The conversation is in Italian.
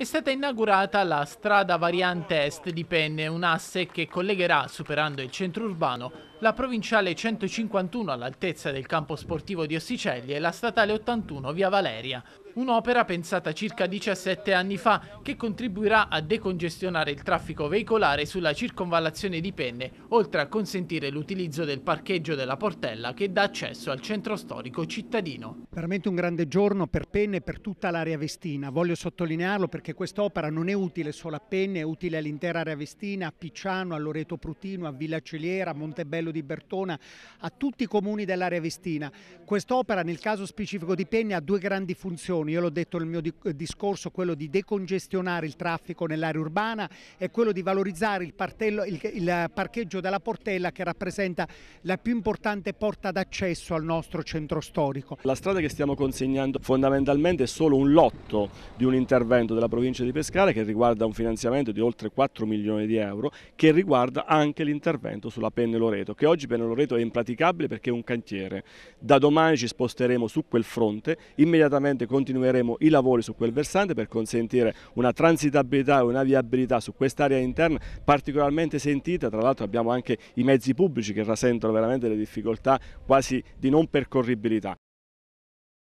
è stata inaugurata la strada variante est di Penne, un asse che collegherà, superando il centro urbano, la provinciale 151 all'altezza del campo sportivo di Ossicelli e la statale 81 via Valeria. Un'opera pensata circa 17 anni fa che contribuirà a decongestionare il traffico veicolare sulla circonvallazione di Penne, oltre a consentire l'utilizzo del parcheggio della Portella che dà accesso al centro storico cittadino. Veramente un grande giorno per Penne e per tutta l'area vestina. Voglio sottolinearlo perché quest'opera non è utile solo a Penne, è utile all'intera area vestina, a Picciano, a Loreto Prutino, a Villa Celiera, a Montebello quello di Bertona, a tutti i comuni dell'area vestina. Quest'opera nel caso specifico di Penne ha due grandi funzioni, io l'ho detto nel mio discorso, quello di decongestionare il traffico nell'area urbana e quello di valorizzare il, partello, il, il parcheggio della Portella che rappresenta la più importante porta d'accesso al nostro centro storico. La strada che stiamo consegnando fondamentalmente è solo un lotto di un intervento della provincia di Pescara che riguarda un finanziamento di oltre 4 milioni di euro che riguarda anche l'intervento sulla Penne Loreto che oggi per Loreto è impraticabile perché è un cantiere. Da domani ci sposteremo su quel fronte, immediatamente continueremo i lavori su quel versante per consentire una transitabilità e una viabilità su quest'area interna particolarmente sentita, tra l'altro abbiamo anche i mezzi pubblici che rasentano veramente le difficoltà quasi di non percorribilità.